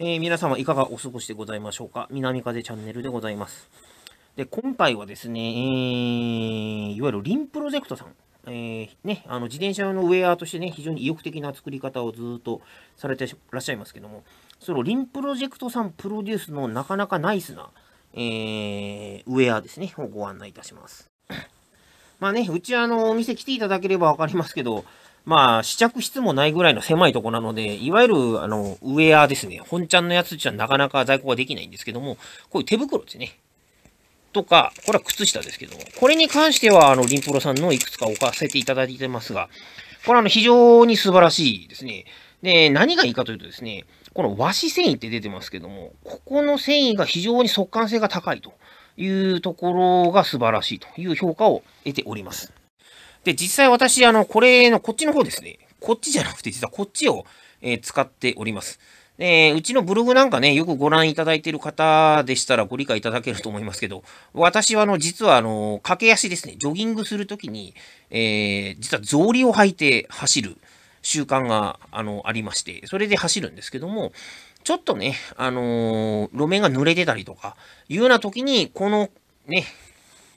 えー、皆様いかがお過ごしでございましょうか南風チャンネルでございます。で、今回はですね、えー、いわゆるリンプロジェクトさん、えー、ね、あの自転車用のウェアとしてね、非常に意欲的な作り方をずっとされてらっしゃいますけども、そのリンプロジェクトさんプロデュースのなかなかナイスな、えー、ウェアですね、をご案内いたします。まあね、うちあの、お店来ていただければわかりますけど、まあ、試着室もないぐらいの狭いとこなので、いわゆる、あの、ウェアですね。本ちゃんのやつじゃなかなか在庫ができないんですけども、こういう手袋ですね。とか、これは靴下ですけども、これに関しては、あの、リンプロさんのいくつか置かせていただいてますが、これあの、非常に素晴らしいですね。で、何がいいかというとですね、この和紙繊維って出てますけども、ここの繊維が非常に速乾性が高いというところが素晴らしいという評価を得ております。で、実際私、あの、これの、こっちの方ですね。こっちじゃなくて、実はこっちを、えー、使っております。えー、うちのブログなんかね、よくご覧いただいている方でしたらご理解いただけると思いますけど、私はあの、実はあの、駆け足ですね、ジョギングするときに、えー、実は草履を履いて走る習慣が、あの、ありまして、それで走るんですけども、ちょっとね、あのー、路面が濡れてたりとか、いうような時に、この、ね、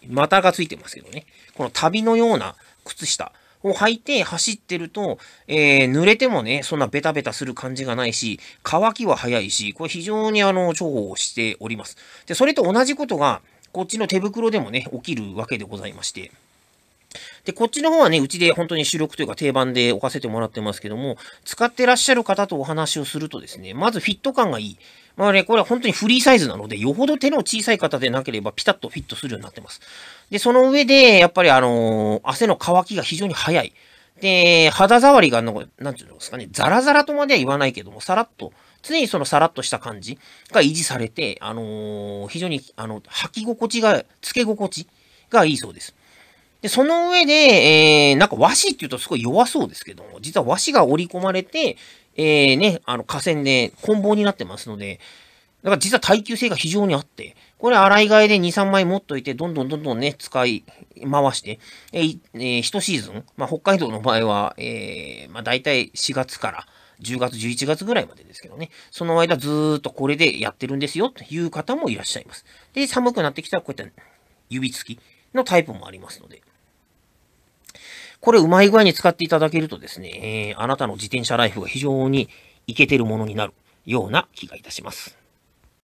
股がついてますけどね、この旅のような、靴下を履いて走ってると、えー、濡れてもね、そんなベタベタする感じがないし、乾きは早いし、これ非常にあの、重宝しております。で、それと同じことが、こっちの手袋でもね、起きるわけでございまして。で、こっちの方はね、うちで本当に主力というか定番で置かせてもらってますけども、使ってらっしゃる方とお話をするとですね、まずフィット感がいい。まあね、これは本当にフリーサイズなので、よほど手の小さい方でなければピタッとフィットするようになってます。で、その上で、やっぱりあのー、汗の乾きが非常に早い。で、肌触りがの、なんていうんですかね、ザラザラとまでは言わないけども、さらっと、常にそのさらっとした感じが維持されて、あのー、非常に、あの、履き心地が、付け心地がいいそうです。で、その上で、えー、なんか和紙って言うとすごい弱そうですけども、実は和紙が織り込まれて、えー、ね、あの、河川で棍棒になってますので、だから実は耐久性が非常にあって、これ洗い替えで2、3枚持っといて、どんどんどんどんね、使い回して、えー、えー、一シーズン、まあ、北海道の場合は、えー、まあ、大体4月から10月、11月ぐらいまでですけどね、その間ずーっとこれでやってるんですよ、という方もいらっしゃいます。で、寒くなってきたら、こういった指付きのタイプもありますので。これうまい具合に使っていただけるとですね、えー、あなたの自転車ライフが非常にイケてるものになるような気がいたします。